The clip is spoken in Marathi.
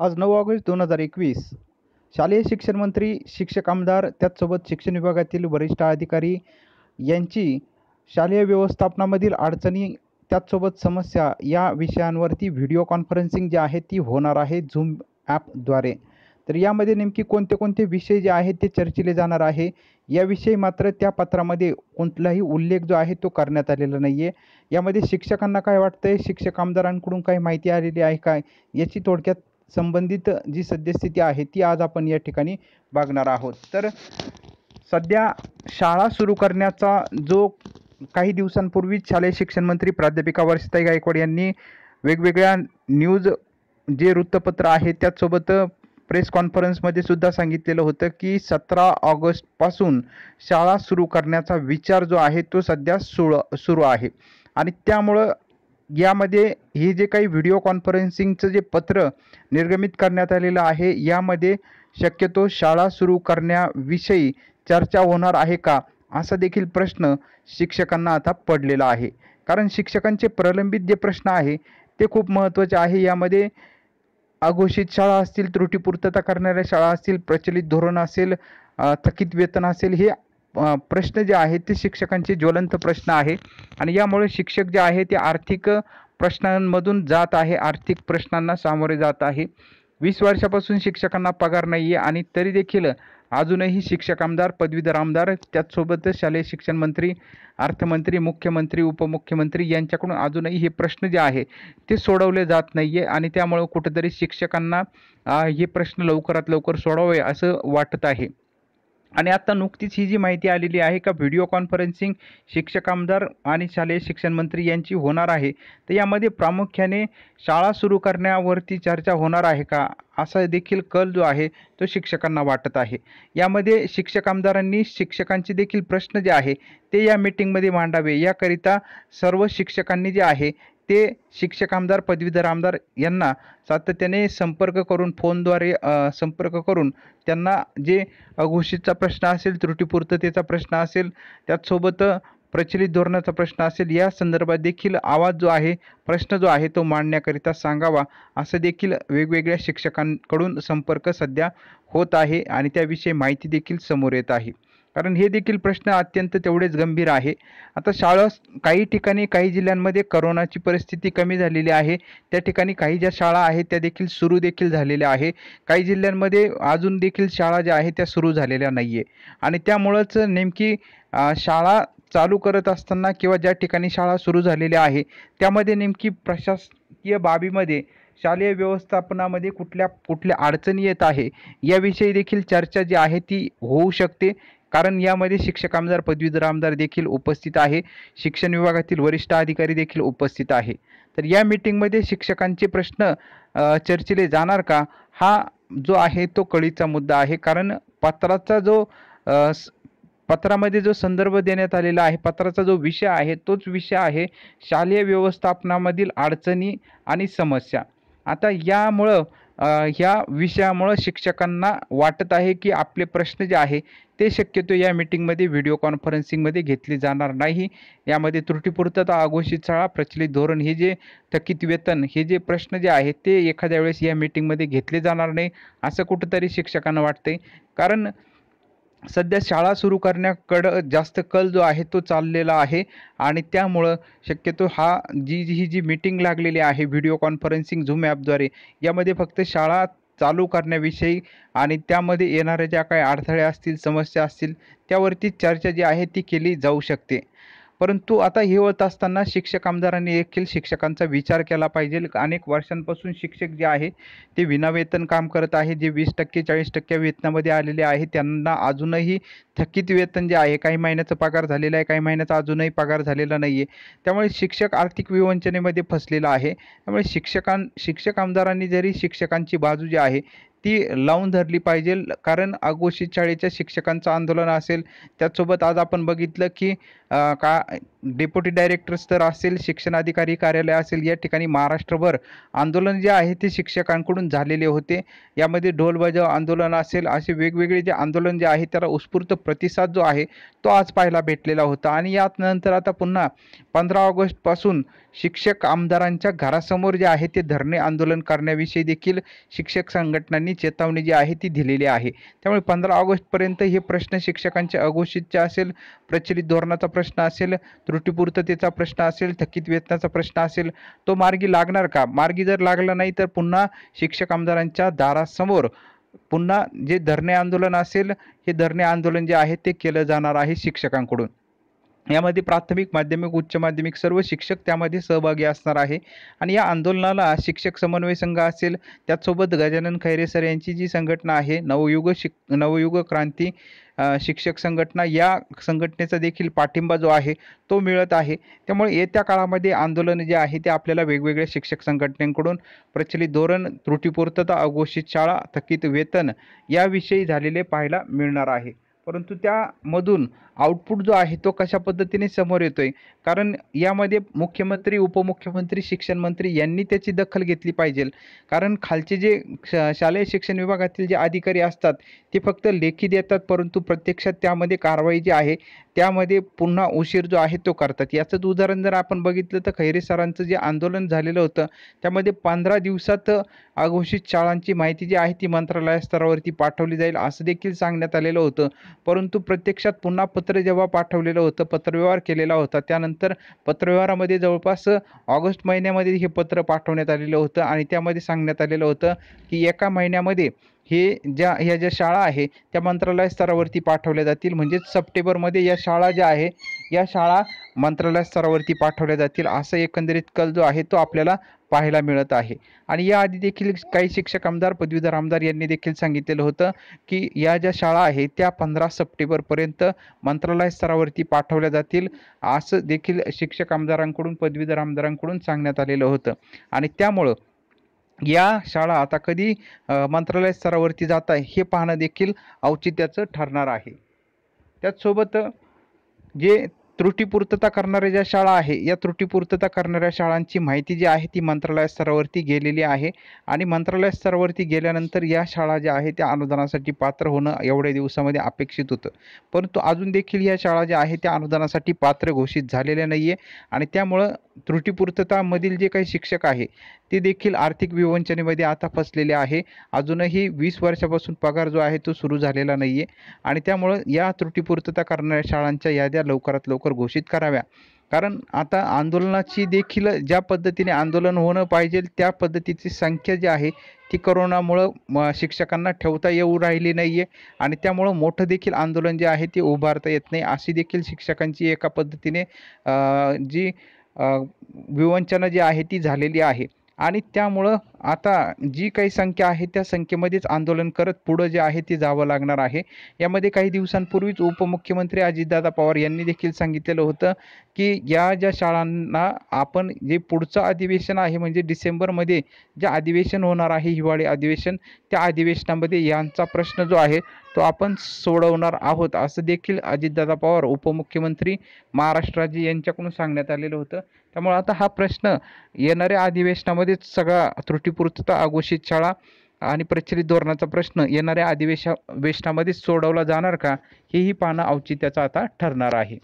आज नऊ ऑगस्ट दोन हजार एकवीस शालेय शिक्षण मंत्री शिक्षक आमदार त्याचसोबत शिक्षण विभागातील वरिष्ठ अधिकारी यांची शालेय व्यवस्थापनामधील अडचणी त्याचसोबत समस्या या विषयांवरती व्हिडिओ कॉन्फरन्सिंग जी आहे ती होणार आहे झूम ॲपद्वारे तर यामध्ये नेमकी कोणते कोणते विषय जे आहेत ते चर्चिले जाणार आहे याविषयी मात्र त्या पत्रामध्ये कोणताही उल्लेख जो आहे तो करण्यात आलेला नाही आहे यामध्ये शिक्षकांना काय वाटतं आहे शिक्षक आमदारांकडून काही माहिती आलेली आहे काय याची थोडक्यात संबंधित जी सद्यस्थिती आहे ती आज आपण या ठिकाणी बघणार आहोत तर सध्या शाळा सुरू करण्याचा जो काही दिवसांपूर्वीच शालेय शिक्षण मंत्री प्राध्यापिका वर्षताई गायकवाड यांनी वेगवेगळ्या न्यूज जे वृत्तपत्र आहे त्याचसोबत प्रेस कॉन्फरन्समध्ये सुद्धा सांगितलेलं होतं की सतरा ऑगस्टपासून शाळा सुरू करण्याचा विचार जो आहे तो सध्या सुळ सुरू आहे आणि त्यामुळं यामध्ये हे जे काही व्हिडिओ कॉन्फरन्सिंगचं जे पत्र निर्गमित करण्यात आलेलं आहे यामध्ये शक्यतो शाळा सुरू करण्याविषयी चर्चा होणार आहे का असा देखील प्रश्न शिक्षकांना आता पडलेला आहे कारण शिक्षकांचे प्रलंबित जे प्रश्न आहे ते खूप महत्त्वाचे आहे यामध्ये अघोषित शाळा असतील त्रुटीपूर्तता करणाऱ्या शाळा असतील प्रचलित धोरण असेल थकीत वेतन असेल हे प्रश्न जे आहेत ते शिक्षकांचे ज्वलंत प्रश्न आहे आणि यामुळे शिक्षक जे आहे ते आर्थिक प्रश्नांमधून जात आहे आर्थिक प्रश्नांना सामोरे जात आहे वीस वर्षापासून शिक्षकांना पगार नाही आहे आणि तरी देखील अजूनही शिक्षक आमदार पदवीधर आमदार त्याचसोबतच शालेय शिक्षण मंत्री अर्थमंत्री मुख्यमंत्री उपमुख्यमंत्री यांच्याकडून अजूनही हे प्रश्न जे आहे ते सोडवले जात नाही आहे आणि त्यामुळं कुठेतरी शिक्षकांना हे प्रश्न लवकरात लवकर सोडवावे असं वाटत आहे आणि आता नुकतीच ही जी माहिती आलेली आहे का व्हिडिओ कॉन्फरन्सिंग शिक्षक आमदार आणि शालेय शिक्षण मंत्री यांची होणार आहे तर यामध्ये प्रामुख्याने शाळा सुरू करण्यावरती चर्चा होणार आहे का असा देखील कल जो आहे तो शिक्षकांना वाटत आहे यामध्ये शिक्षक आमदारांनी शिक्षकांचे देखील प्रश्न जे आहे ते या मीटिंगमध्ये मांडावे याकरिता सर्व शिक्षकांनी जे आहे ते शिक्षक आमदार पदवीधर आमदार यांना सातत्याने संपर्क करून फोनद्वारे संपर्क करून त्यांना जे अघोषितचा प्रश्न असेल त्रुटीपूर्ततेचा प्रश्न असेल त्याचसोबत प्रचलित धोरणाचा प्रश्न असेल या संदर्भात देखील आवाज जो आहे प्रश्न जो आहे तो मांडण्याकरिता सांगावा असं देखील वेगवेगळ्या शिक्षकांकडून संपर्क सध्या होत आहे आणि त्याविषयी माहिती देखील समोर येत आहे कारण हे देखील प्रश्न अत्यंत तेवढेच गंभीर आहे आता शाळा काही ठिकाणी काही जिल्ह्यांमध्ये करोनाची परिस्थिती कमी झालेली आहे त्या ठिकाणी काही ज्या शाळा आहेत त्या देखील सुरू देखील झालेल्या आहे काही जिल्ह्यांमध्ये अजून देखील शाळा ज्या आहेत त्या सुरू झालेल्या नाही आहे आणि त्यामुळंच नेमकी शाळा चालू करत असताना किंवा ज्या ठिकाणी शाळा सुरू झालेल्या आहे त्यामध्ये नेमकी प्रशासकीय बाबीमध्ये शालेय व्यवस्थापनामध्ये कुठल्या कुठल्या अडचणी येत आहे याविषयी देखील चर्चा जी आहे ती होऊ शकते कारण यामध्ये शिक्षक आमदार पदवीधर आमदार देखील उपस्थित आहे शिक्षण विभागातील वरिष्ठ अधिकारी देखील उपस्थित आहे तर या मीटिंगमध्ये शिक्षकांचे प्रश्न चर्चेले जाणार का हा जो आहे तो कळीचा मुद्दा आहे कारण पत्राचा जो पत्रामध्ये जो संदर्भ देण्यात आलेला आहे पत्राचा जो विषय आहे तोच विषय आहे शालेय व्यवस्थापनामधील अडचणी आणि समस्या आता यामुळं ह्या विषयामुळं शिक्षकांना वाटत आहे की आपले प्रश्न जे आहे ते शक्यतो या मिटिंगमध्ये व्हिडिओ कॉन्फरन्सिंगमध्ये घेतली जाणार नाही यामध्ये त्रुटीपूर्तता आघोषित शाळा प्रचलित धोरण हे जे थकीत वेतन हे जे प्रश्न जे आहेत ते एखाद्या वेळेस या मिटिंगमध्ये घेतले जाणार नाही असं कुठंतरी शिक्षकांना वाटते कारण सध्या शाळा सुरू करण्याकडं जास्त कल जो आहे तो चाललेला आहे आणि त्यामुळं शक्यतो हा जी जी ही जी मीटिंग लागलेली आहे व्हिडिओ कॉन्फरन्सिंग झूम ॲपद्वारे यामध्ये फक्त शाळा चालू करण्याविषयी आणि त्यामध्ये येणाऱ्या ज्या काही अडथळे असतील समस्या असतील त्यावरती चर्चा जी आहे ती केली जाऊ शकते परंतु आता हे होत असताना शिक्षक आमदारांनी देखील शिक्षकांचा विचार केला पाहिजे अनेक वर्षांपासून शिक्षक जे आहे ते विनावेतन काम करत आहे जे वीस टक्के चाळीस टक्के वेतनामध्ये आलेले आहे त्यांना अजूनही थकीत वेतन जे आहे काही महिन्याचं पगार झालेला आहे काही महिन्याचा अजूनही पगार झालेला नाही आहे त्यामुळे शिक्षक आर्थिक विवंचनेमध्ये फसलेला आहे त्यामुळे शिक्षकां शिक्षक आमदारांनी जरी शिक्षकांची बाजू जी आहे ती लावून धरली पाहिजे कारण आगोशी शाळेच्या शिक्षकांचं आंदोलन असेल त्यासोबत आज आपण बघितलं की का डेप्युटी डायरेक्टर तर असेल शिक्षण अधिकारी कार्यालय असेल या ठिकाणी महाराष्ट्रभर आंदोलन जे आहे ते शिक्षकांकडून झालेले होते यामध्ये ढोलबजाव आंदोलन असेल असे वेगवेगळे जे आंदोलन जे आहे त्याला उत्स्फूर्त प्रतिसाद जो आहे तो आज पाहायला भेटलेला होता आणि यात नंतर आता पुन्हा पंधरा ऑगस्टपासून शिक्षक आमदारांच्या घरासमोर जे आहे ते धरणे आंदोलन करण्याविषयी देखील शिक्षक संघटनांनी चेतावणी जी आहे ती दिलेली आहे त्यामुळे पंधरा ऑगस्टपर्यंत हे प्रश्न शिक्षकांच्या अघोषितचे असेल प्रचलित धोरणाचा प्रश्न असेल त्रुटीपूर्ततेचा प्रश्न असेल थकीत वेतनाचा प्रश्न असेल तो मार्गी लागणार का मार्गी जर लागला नाही तर पुन्हा शिक्षक आमदारांच्या दारासमोर पुन्हा जे धरणे आंदोलन असेल हे धरणे आंदोलन जे आहे ते केलं जाणार आहे शिक्षकांकडून यामध्ये प्राथमिक माध्यमिक उच्च माध्यमिक सर्व शिक्षक त्यामध्ये सहभागी असणार आहे आणि या आंदोलनाला शिक्षक समन्वय संघ असेल त्यासोबत गजानन खैरे सर यांची जी संघटना आहे नवयुग शिक नवयुग क्रांती शिक्षक संघटना या संघटनेचा देखील पाठिंबा जो आहे तो मिळत आहे त्यामुळे येत्या काळामध्ये आंदोलन जे आहे ते आपल्याला वेगवेगळ्या शिक्षक संघटनेकडून प्रचलित धोरण त्रुटीपूर्तता अघोषित शाळा थकीत वेतन याविषयी झालेले पाहायला मिळणार आहे परंतु त्यामधून आउटपुट जो आहे तो कशा पद्धतीने समोर येतोय कारण यामध्ये मुख्यमंत्री उपमुख्यमंत्री शिक्षण मंत्री यांनी त्याची दखल घेतली पाहिजे कारण खालचे जे शालेय शिक्षण विभागातील जे अधिकारी असतात ते फक्त लेखी देतात परंतु प्रत्यक्षात त्यामध्ये कारवाई जी आहे त्यामध्ये पुन्हा उशीर जो आहे तो करतात याचंच उदाहरण जर आपण बघितलं तर खैरे सरांचं जे आंदोलन झालेलं होतं त्यामध्ये पंधरा दिवसात अघोषित शाळांची माहिती जी आहे ती मंत्रालय स्तरावरती पाठवली जाईल असं देखील सांगण्यात आलेलं होतं परंतु प्रत्यक्षात पुन्हा पत्र जेव्हा पाठवलेलं होतं पत्रव्यवहार केलेला होता त्यानंतर पत्रव्यवहारामध्ये जवळपास ऑगस्ट महिन्यामध्ये हे पत्र पाठवण्यात आलेलं होतं आणि त्यामध्ये सांगण्यात आलेलं होतं की एका महिन्यामध्ये हे ज्या ह्या ज्या शाळा आहे त्या मंत्रालय स्तरावरती पाठवल्या जातील म्हणजेच सप्टेंबरमध्ये या शाळा ज्या आहे या शाळा मंत्रालय स्तरावरती पाठवल्या जातील असं एकंदरीत कल जो आहे तो आपल्याला पाहायला मिळत आहे आणि याआधी देखील काही शिक्षक आमदार पदवीधर आमदार यांनी देखील सांगितलेलं होतं की या ज्या शाळा आहे त्या पंधरा सप्टेंबरपर्यंत मंत्रालय स्तरावरती पाठवल्या जातील असं देखील शिक्षक आमदारांकडून पदवीधर आमदारांकडून सांगण्यात आलेलं होतं आणि त्यामुळं या शाळा आता कधी मंत्रालय स्तरावरती जात आहे हे पाहणं देखील औचित्याचं ठरणार आहे त्याचसोबत जे त्रुटीपूर्तता करणाऱ्या ज्या शाळा आहे या त्रुटीपूर्तता करणाऱ्या शाळांची माहिती जी आहे ती मंत्रालय स्तरावरती गेलेली आहे आणि मंत्रालय स्तरावरती गेल्यानंतर या शाळा ज्या आहे त्या अनुदानासाठी पात्र होणं एवढ्या दिवसामध्ये अपेक्षित होतं परंतु अजून देखील या शाळा ज्या आहे त्या अनुदानासाठी पात्र घोषित झालेल्या नाही आहे आणि त्यामुळं त्रुटीपूर्ततामधील जे काही शिक्षक आहे ते देखील आर्थिक विवंचनेमध्ये आता फसलेले आहे अजूनही वीस वर्षापासून पगार जो आहे तो सुरू झालेला नाही आहे आणि त्यामुळं या त्रुटीपूर्तता करणाऱ्या शाळांच्या याद्या लवकरात लवकर घोषित कराव्या कारण आता आंदोलनाची देखील ज्या पद्धतीने आंदोलन होणं पाहिजे त्या पद्धतीची संख्या जी आहे ती करोनामुळं शिक्षकांना ठेवता येऊ राहिली नाही आहे आणि त्यामुळं मोठं देखील आंदोलन जे आहे ते उभारता येत नाही अशी देखील शिक्षकांची एका पद्धतीने जी विवंचना जी आहे ती झालेली आहे आणि त्यामुळं आता जी काही संख्या आहे त्या संख्येमध्येच आंदोलन करत पुढं जे आहे ते जावं लागणार आहे यामध्ये काही दिवसांपूर्वीच उपमुख्यमंत्री अजितदादा पवार यांनी देखील सांगितलेलं होतं की या ज्या शाळांना आपण जे पुढचं अधिवेशन आहे म्हणजे डिसेंबरमध्ये जे अधिवेशन होणार आहे हिवाळी अधिवेशन त्या अधिवेशनामध्ये यांचा प्रश्न जो आहे तो आपण सोडवणार आहोत असं देखील अजितदादा पवार उपमुख्यमंत्री महाराष्ट्राजी यांच्याकडून सांगण्यात आलेलं होतं त्यामुळे आता हा प्रश्न येणाऱ्या अधिवेशनामध्ये सगळा त्रुटी पूर्तता अघोषित शाळा आणि प्रचलित धोरणाचा प्रश्न येणाऱ्या अधिवेशा वेशनामध्येच सोडवला जाणार का हेही पाहणं औचित्याचं आता ठरणार आहे